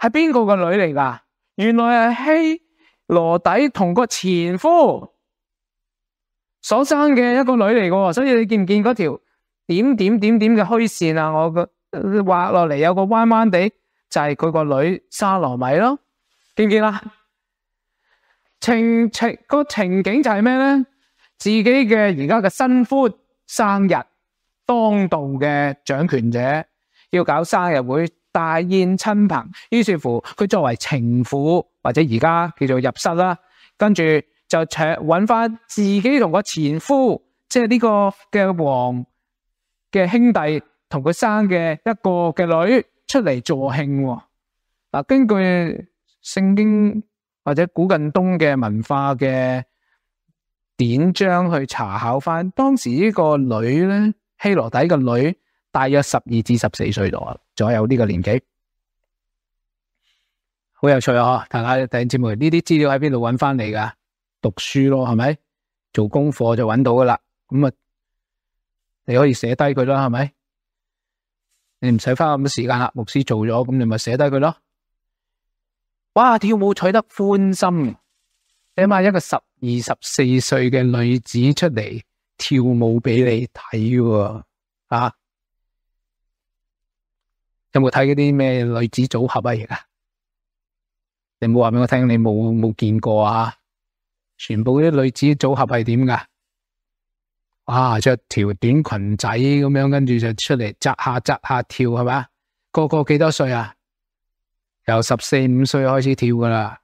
系边个个女嚟噶？原来系希罗底同个前夫所生嘅一个女嚟噶，所以你见唔见嗰条点点点点嘅虚线啊？我个画落嚟有个弯弯地，就系佢个女沙罗米咯。见唔见啊？情情个情景就系咩咧？自己嘅而家嘅新夫生日，当道嘅掌权者要搞生日会。大宴親朋，於是乎佢作為情婦或者而家叫做入室啦，跟住就請揾翻自己同個前夫，即係呢個嘅王嘅兄弟同佢生嘅一個嘅女出嚟助兴。嗱，根據聖經或者古近東嘅文化嘅典章去查考翻，當時呢個女咧希羅底嘅女。大约十二至十四岁左啊，左右呢个年纪好有趣啊！大家弟兄姊妹，呢啲资料喺边度揾翻嚟噶？读书咯，系咪？做功课就揾到噶啦。咁啊，你可以写低佢啦，系咪？你唔使花咁多时间啦，牧师做咗，咁你咪写低佢咯。哇！跳舞取得欢心，起埋一个十二十四岁嘅女子出嚟跳舞俾你睇喎，啊！有冇睇嗰啲咩女子组合啊？而家你冇话俾我听，你冇冇见过啊？全部啲女子组合系点噶？啊，着条短裙仔咁样，跟住就出嚟扎下扎下跳系嘛？个个几多岁啊？由十四五岁开始跳噶啦，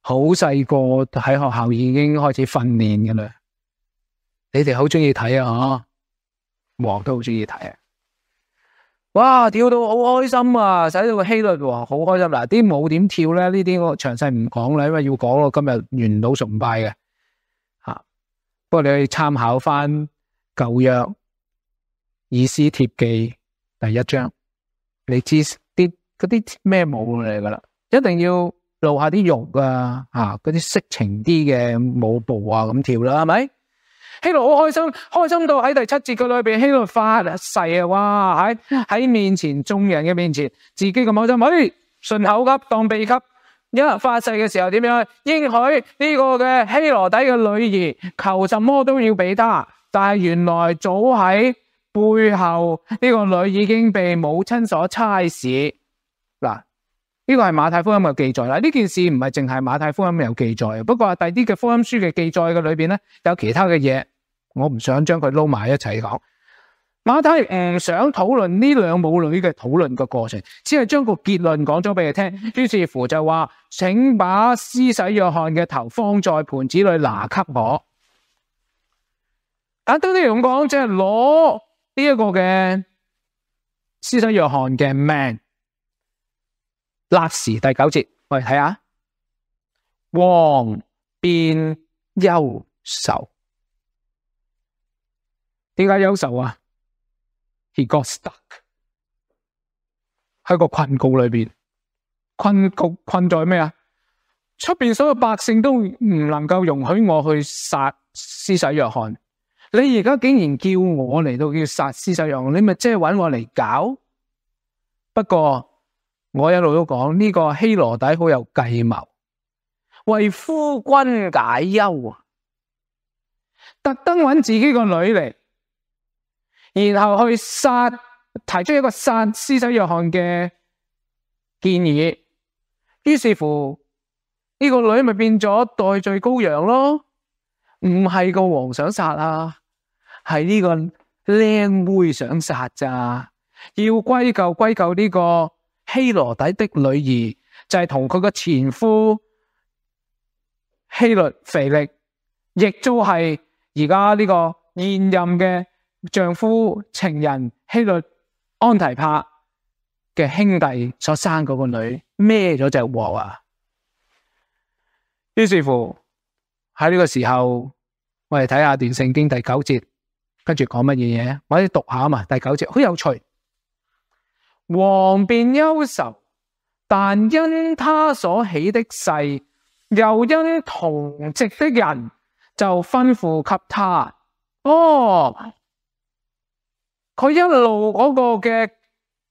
好细个喺学校已经开始训练噶啦。你哋好中意睇啊？嗬，黄都好中意睇啊。哇，跳到好开心啊！使到个希律王好开心。嗱，啲舞点跳咧？呢啲我详细唔讲啦，因为要讲我今日元老到崇拜嘅。吓，不过你可以参考翻旧约以斯帖记第一章，你知啲嗰啲咩舞嚟噶啦？一定要露下啲肉啊！吓，嗰啲色情啲嘅舞步啊，咁跳啦，系咪？希罗好开心，开心到喺第七节嘅里边，希罗发誓啊！哇喺喺面前众人嘅面前，自己咁开心，哎顺口吸当秘吸，一为发誓嘅时候点样？应许呢个嘅希罗底嘅女儿求什么都要俾他，但系原来早喺背后呢个女已经被母亲所差使嗱，呢个系马太福音嘅记载啦。呢件事唔系净系马太福音有记载不过第啲嘅福音书嘅记载嘅里边咧，有其他嘅嘢。我唔想将佢捞埋一齐讲，马太唔想讨论呢两母女嘅讨论嘅过程，只系将个结论讲咗俾佢听。于是乎就话，请把施洗约翰嘅头放在盘子里拿给我。等等，用讲即系攞呢一个嘅施洗约翰嘅命，那时第九节，我哋睇下，王变忧愁。点解忧愁啊？He got stuck 喺个困局里边。困局困在咩啊？出边所有百姓都唔能够容许我去杀施洗约翰。你而家竟然叫我嚟到要杀施洗约翰，你咪即系搵我嚟搞。不过我一路都讲呢个希罗底好有计谋，为夫君解忧啊！特登搵自己个女嚟。然后去杀，提出一个杀施洗约翰嘅建议。于是乎，呢个女咪变咗代罪羔羊咯。唔系个王想杀啊，系呢个靓妹想杀咋。要归咎归咎呢个希罗底的女儿，就系同佢个前夫希律肥力，亦都系而家呢个现任嘅。丈夫、情人希律安提帕嘅兄弟所生嗰个女孭咗只镬啊！于是乎喺呢个时候，我哋睇下段圣经第九节，跟住讲乜嘢嘢？我者读下啊嘛，第九节好有趣。王便忧愁，但因他所起的誓，又因同席的人就吩咐给他哦。佢一路嗰个嘅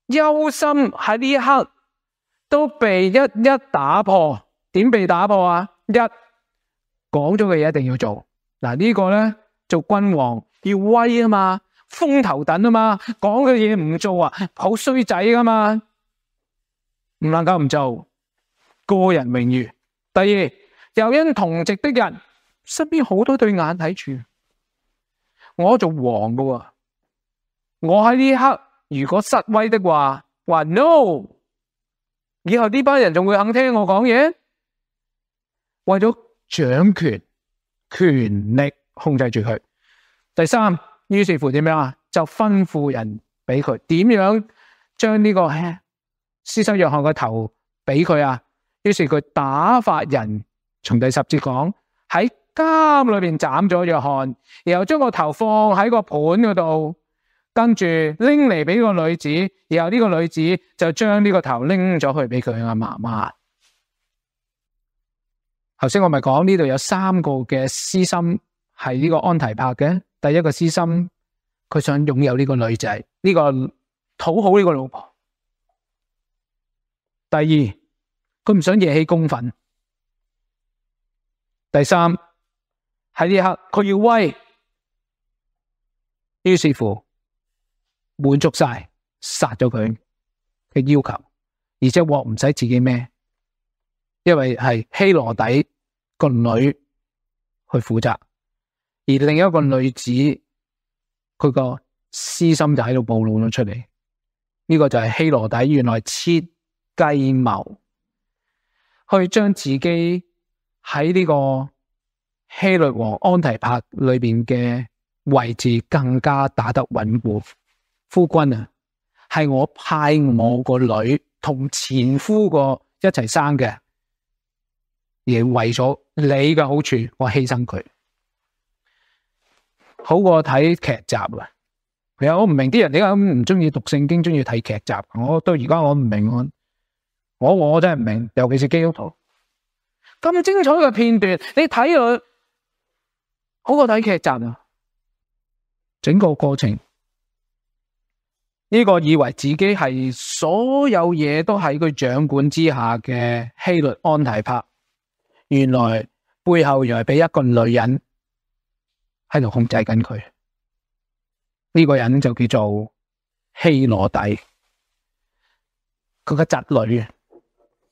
忧心喺呢一刻都被一一打破，点被打破啊？一讲咗嘅嘢一定要做，嗱呢个咧做君王要威啊嘛，风头等啊嘛，讲嘅嘢唔做啊，好衰仔噶嘛，唔能够唔做个人名誉。第二又因同席的人身边好多对眼睇住，我做王噶。我喺呢一刻如果失威的话，话 no，以后呢班人仲会肯听我讲嘢？为咗掌权，权力控制住佢。第三，于是乎点样啊？就吩咐人俾佢点样将呢个施生约翰嘅头俾佢啊！于是佢打发人从第十节讲喺监里边斩咗约翰，然后将个头放喺个盘嗰度。跟住拎嚟俾个女子，然后呢个女子就将呢个头拎咗去俾佢阿妈妈。头先我咪讲呢度有三个嘅私心系呢个安提帕嘅，第一个私心，佢想拥有呢个女仔，呢个讨好呢个老婆；第二，佢唔想惹起公愤；第三，喺呢一刻佢要威。于是乎。满足晒杀咗佢嘅要求，而且镬唔使自己孭，因为系希罗底个女去负责，而另一个女子佢个私心就喺度暴露咗出嚟。呢个就系希罗底原来设计谋去将自己喺呢个希律王安提帕里边嘅位置更加打得稳固。夫君啊，系我派我个女同前夫个一齐生嘅，而为咗你嘅好处，我牺牲佢，好过睇剧集啊！我唔明啲人点解咁唔中意读圣经，中意睇剧集。我到而家我唔明，我我真系唔明，尤其是基督徒咁精彩嘅片段，你睇佢好过睇剧集啊！整个过程。呢个以为自己系所有嘢都喺佢掌管之下嘅希律安提帕，原来背后又系俾一个女人喺度控制紧佢。呢个人就叫做希罗底，佢嘅侄女。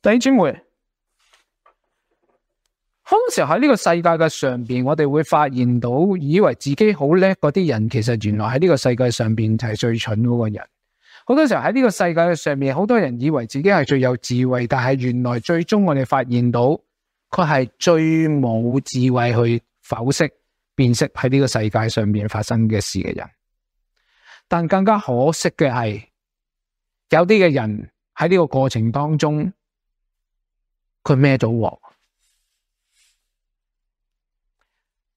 第一章会。好多时候喺呢个世界嘅上边，我哋会发现到以为自己好叻嗰啲人，其实原来喺呢个世界上边就系最蠢嗰个人。好多时候喺呢个世界嘅上面，好多人以为自己系最有智慧，但系原来最终我哋发现到佢系最冇智慧去否析、辨识喺呢个世界上面发生嘅事嘅人。但更加可惜嘅系，有啲嘅人喺呢个过程当中，佢咩咗镬。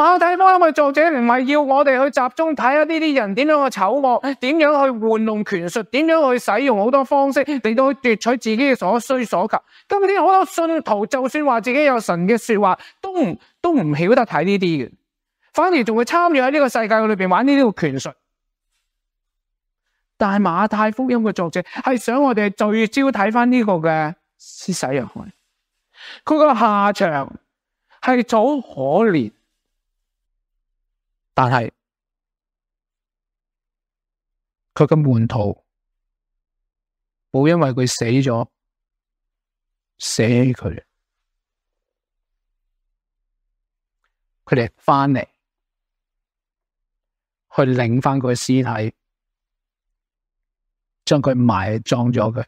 马太福音嘅作者唔系要我哋去集中睇下呢啲人点样去丑恶，点样去玩弄权术，点样去使用好多方式嚟到去夺取自己嘅所需所求。今天好多信徒就算话自己有神嘅说话，都唔都唔晓得睇呢啲嘅，反而仲会参与喺呢个世界里边玩呢个权术。但系马太福音嘅作者系想我哋聚焦睇翻呢个嘅施洗约翰，佢个下场系早可怜。但系，佢嘅门徒冇因为佢死咗，死佢，佢哋翻嚟去领翻佢尸体，将佢埋葬咗佢，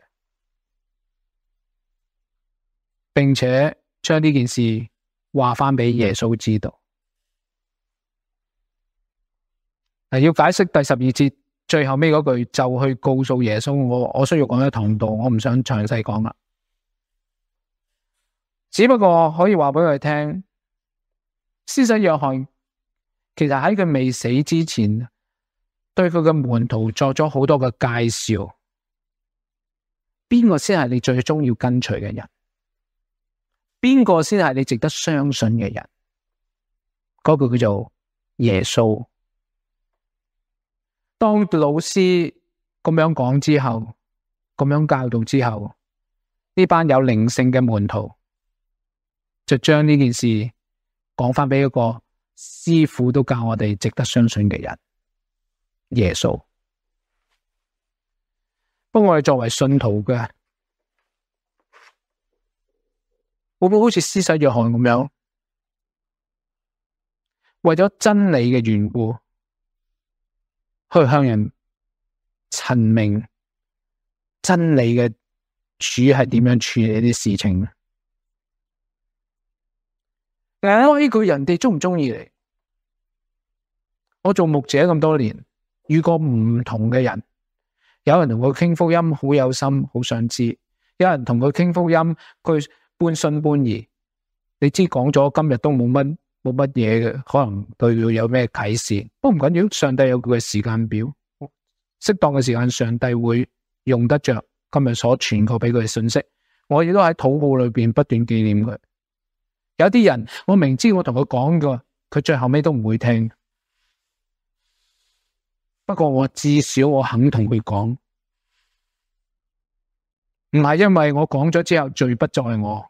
并且将呢件事话翻俾耶稣知道。要解释第十二节最后尾嗰句，就去告诉耶稣，我我需要讲一堂道，我唔想详细讲啦。只不过可以话俾佢听，施洗约翰其实喺佢未死之前，对佢嘅门徒作咗好多嘅介绍，边个先系你最终要跟随嘅人？边个先系你值得相信嘅人？嗰个叫做耶稣。当老师咁样讲之后，咁样教导之后，呢班有灵性嘅门徒就将呢件事讲翻俾一个师傅都教我哋值得相信嘅人耶稣。不过我哋作为信徒嘅，会唔会好似施使约翰咁样，为咗真理嘅缘故？去向人陈明真理嘅主系点样处理啲事情？嗱，呢句人哋中唔中意你？我做牧者咁多年，遇过唔同嘅人，有人同佢倾福音好有心，好想知；有人同佢倾福音，佢半信半疑。你知讲咗今日都冇乜。冇乜嘢嘅，可能对佢有咩启示都唔紧要。上帝有佢嘅时间表，适当嘅时间，上帝会用得着今日所传告俾佢嘅信息。我亦都喺祷告里边不断纪念佢。有啲人，我明知我同佢讲嘅，佢最后尾都唔会听。不过我至少我肯同佢讲，唔系因为我讲咗之后罪不在我。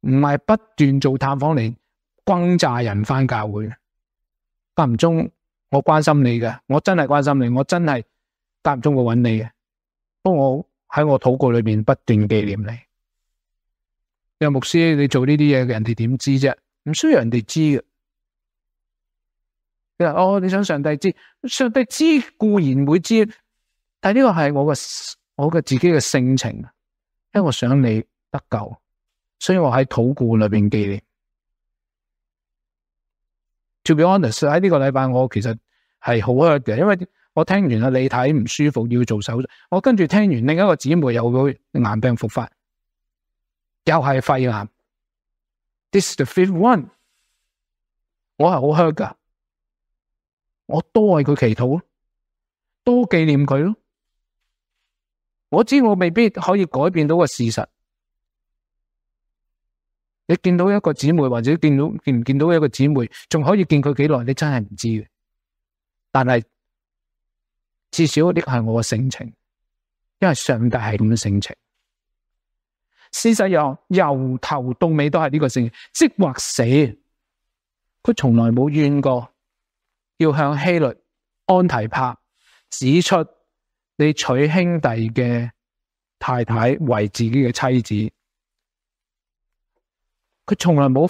唔系不断做探访嚟轰炸人翻教会，间唔中我关心你嘅，我真系关心你，我真系间唔中会揾你嘅，帮我喺我祷告里面不断纪念你。你牧师，你做呢啲嘢，人哋点知啫？唔需要人哋知嘅。你话哦，你想上帝知，上帝知固然会知，但系呢个系我嘅我嘅自己嘅性情，因为我想你得救。所以我喺祷告里边纪念。To be honest，喺呢个礼拜我其实系好 h u r t 嘅，因为我听完阿李太唔舒服要做手术，我跟住听完另一个姊妹又会癌病复发，又系肺癌。This is the fifth one。我系好 h u r t 噶，我都为佢祈祷，多纪念佢咯。我知我未必可以改变到个事实。你见到一个姊妹，或者见到见唔见到一个姊妹，仲可以见佢几耐？你真系唔知嘅。但系至少呢个系我嘅性情，因为上帝系咁嘅性情。事实由由头到尾都系呢个性情，即或死，佢从来冇怨过，要向希律、安提帕指出你娶兄弟嘅太太为自己嘅妻子。佢从来冇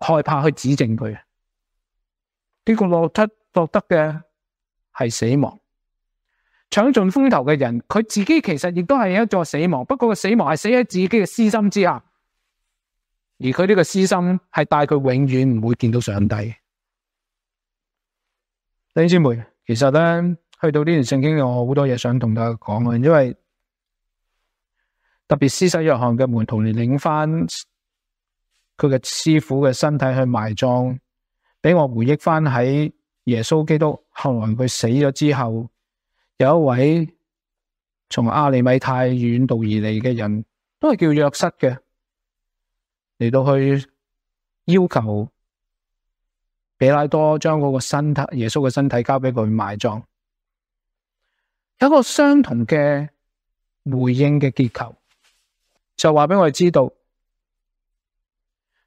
害怕去指证佢啊！呢个落得获得嘅系死亡，抢尽风头嘅人，佢自己其实亦都系一座死亡。不过个死亡系死喺自己嘅私心之下，而佢呢个私心系带佢永远唔会见到上帝。弟兄姊妹，其实咧去到呢段圣经，我好多嘢想同大家讲嘅，因为特别施洗约翰嘅门徒嚟领翻。佢嘅师傅嘅身体去埋葬，俾我回忆翻喺耶稣基督后来佢死咗之后，有一位从阿利米太远道而嚟嘅人，都系叫约瑟嘅，嚟到去要求比拉多将嗰个身体耶稣嘅身体交俾佢埋葬，有一个相同嘅回应嘅结构，就话俾我哋知道。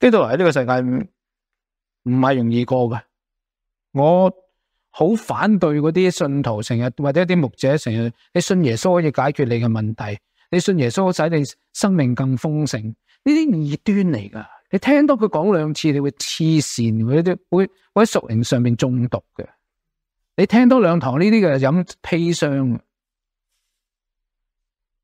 呢度喺呢个世界唔系容易过嘅，我好反对嗰啲信徒成日或者啲牧者成日你信耶稣可以解决你嘅问题，你信耶稣使你生命更丰盛，呢啲异端嚟噶，你听多佢讲两次你会黐线，会啲会会喺熟灵上面中毒嘅，你听多两堂呢啲嘅饮砒霜，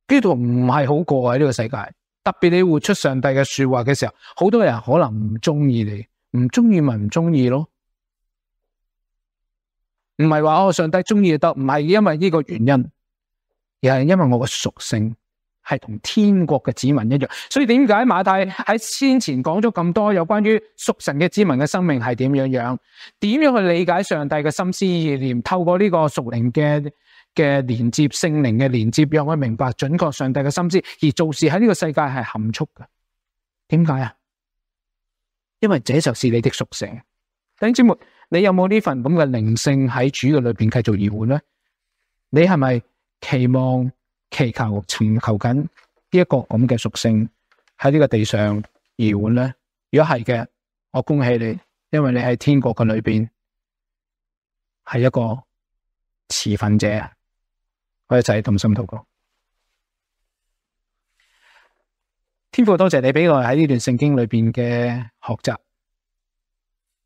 基度唔系好过喺呢个世界。特别你活出上帝嘅说话嘅时候，好多人可能唔中意你，唔中意咪唔中意咯，唔系话我上帝中意就得，唔系因为呢个原因，而系因为我嘅属性系同天国嘅子民一样，所以点解马太喺先前讲咗咁多有关于属神嘅子民嘅生命系点样样，点样去理解上帝嘅心思意念，透过呢个属灵嘅。嘅连接圣灵嘅连接，让佢明白准确上帝嘅心思，而做事喺呢个世界系含蓄嘅。点解啊？因为这就是你的属性。弟兄姊妹，你有冇呢份咁嘅灵性喺主嘅里边继续而换咧？你系咪期望祈求寻求紧呢一个咁嘅属性喺呢个地上而换咧？如果系嘅，我恭喜你，因为你喺天国嘅里边系一个持份者啊！一齐同心祷告。天父，多谢你俾我喺呢段圣经里边嘅学习。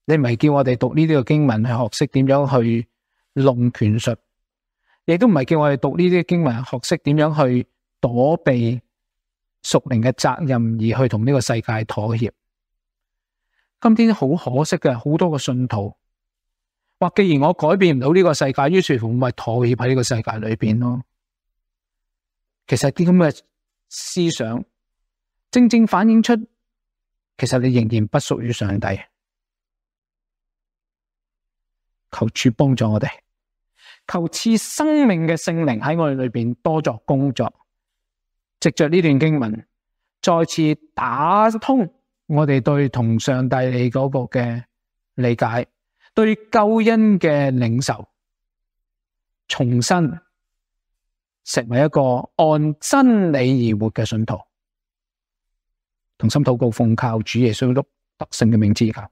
你唔系叫我哋读呢啲嘅经文去学识点样去弄拳术，亦都唔系叫我哋读呢啲经文学识点样去躲避属灵嘅责任，而去同呢个世界妥协。今天好可惜嘅，好多嘅信徒。哇！既然我改变唔到呢个世界，于是乎我咪妥协喺呢个世界里边咯。其实啲咁嘅思想，正正反映出，其实你仍然不属于上帝。求主帮助我哋，求赐生命嘅圣灵喺我哋里边多作工作。藉着呢段经文，再次打通我哋对同上帝你嗰部嘅理解。对救恩嘅领受，重新成为一个按真理而活嘅信徒，同心祷告，奉靠主耶稣基督圣嘅名字求。